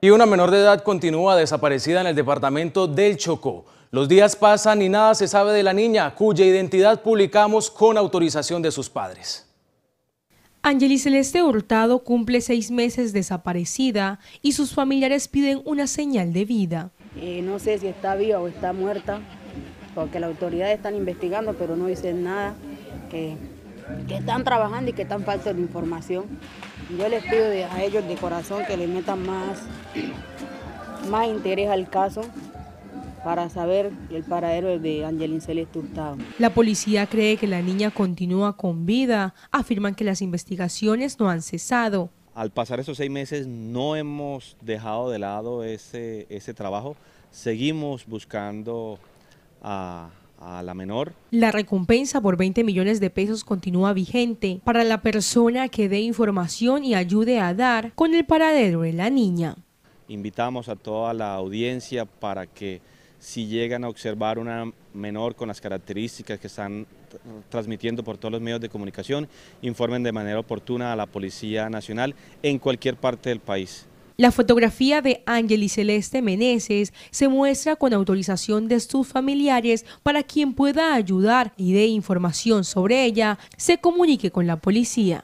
Y una menor de edad continúa desaparecida en el departamento del Chocó. Los días pasan y nada se sabe de la niña, cuya identidad publicamos con autorización de sus padres. Angeli Celeste Hurtado cumple seis meses desaparecida y sus familiares piden una señal de vida. Eh, no sé si está viva o está muerta, porque las autoridades están investigando, pero no dicen nada que están trabajando y que están faltos de información. Yo les pido a ellos de corazón que le metan más, más interés al caso para saber el paradero de Angelín Celeste Hurtado. La policía cree que la niña continúa con vida. Afirman que las investigaciones no han cesado. Al pasar esos seis meses no hemos dejado de lado ese, ese trabajo. Seguimos buscando a, a la menor. La recompensa por 20 millones de pesos continúa vigente para la persona que dé información y ayude a dar con el paradero de la niña. Invitamos a toda la audiencia para que si llegan a observar una menor con las características que están transmitiendo por todos los medios de comunicación, informen de manera oportuna a la Policía Nacional en cualquier parte del país. La fotografía de Ángel y Celeste Meneses se muestra con autorización de sus familiares para quien pueda ayudar y dé información sobre ella, se comunique con la policía.